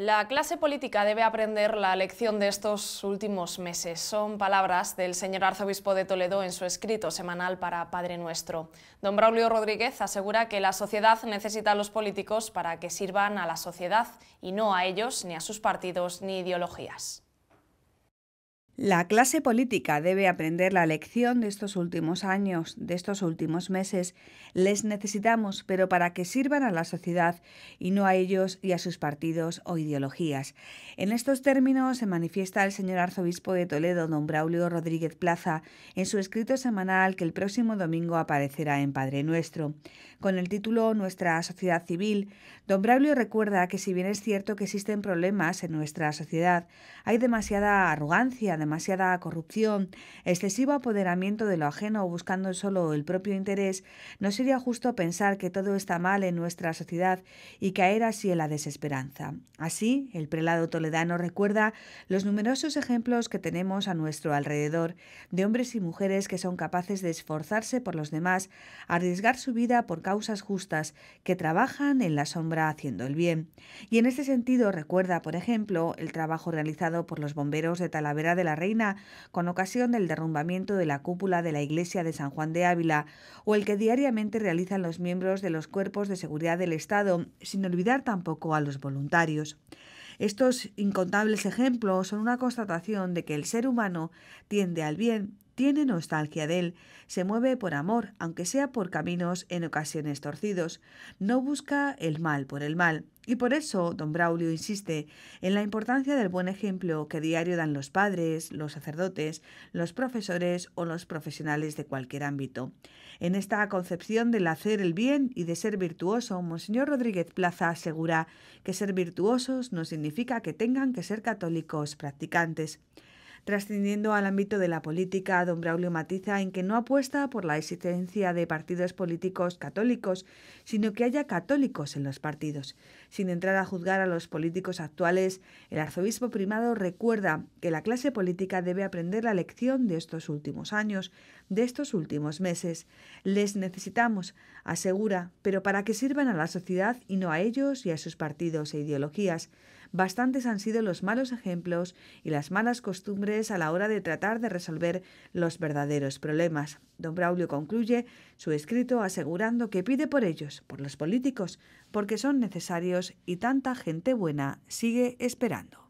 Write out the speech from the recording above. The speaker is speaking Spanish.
La clase política debe aprender la lección de estos últimos meses. Son palabras del señor arzobispo de Toledo en su escrito semanal para Padre Nuestro. Don Braulio Rodríguez asegura que la sociedad necesita a los políticos para que sirvan a la sociedad y no a ellos, ni a sus partidos, ni ideologías. La clase política debe aprender la lección de estos últimos años, de estos últimos meses. Les necesitamos, pero para que sirvan a la sociedad y no a ellos y a sus partidos o ideologías. En estos términos se manifiesta el señor arzobispo de Toledo, don Braulio Rodríguez Plaza, en su escrito semanal que el próximo domingo aparecerá en Padre Nuestro. Con el título Nuestra sociedad civil, don Braulio recuerda que si bien es cierto que existen problemas en nuestra sociedad, hay demasiada arrogancia, demasiada demasiada corrupción, excesivo apoderamiento de lo ajeno o buscando solo el propio interés, no sería justo pensar que todo está mal en nuestra sociedad y caer así en la desesperanza. Así, el prelado toledano recuerda los numerosos ejemplos que tenemos a nuestro alrededor de hombres y mujeres que son capaces de esforzarse por los demás, arriesgar su vida por causas justas, que trabajan en la sombra haciendo el bien. Y en este sentido recuerda, por ejemplo, el trabajo realizado por los bomberos de Talavera de la Reina con ocasión del derrumbamiento de la cúpula de la iglesia de San Juan de Ávila o el que diariamente realizan los miembros de los cuerpos de seguridad del Estado, sin olvidar tampoco a los voluntarios. Estos incontables ejemplos son una constatación de que el ser humano tiende al bien tiene nostalgia de él, se mueve por amor, aunque sea por caminos en ocasiones torcidos, no busca el mal por el mal. Y por eso don Braulio insiste en la importancia del buen ejemplo que diario dan los padres, los sacerdotes, los profesores o los profesionales de cualquier ámbito. En esta concepción del hacer el bien y de ser virtuoso, Monseñor Rodríguez Plaza asegura que ser virtuosos no significa que tengan que ser católicos practicantes Trascendiendo al ámbito de la política, don Braulio matiza en que no apuesta por la existencia de partidos políticos católicos, sino que haya católicos en los partidos. Sin entrar a juzgar a los políticos actuales, el arzobispo primado recuerda que la clase política debe aprender la lección de estos últimos años, de estos últimos meses. Les necesitamos, asegura, pero para que sirvan a la sociedad y no a ellos y a sus partidos e ideologías bastantes han sido los malos ejemplos y las malas costumbres a la hora de tratar de resolver los verdaderos problemas. Don Braulio concluye su escrito asegurando que pide por ellos, por los políticos, porque son necesarios y tanta gente buena sigue esperando.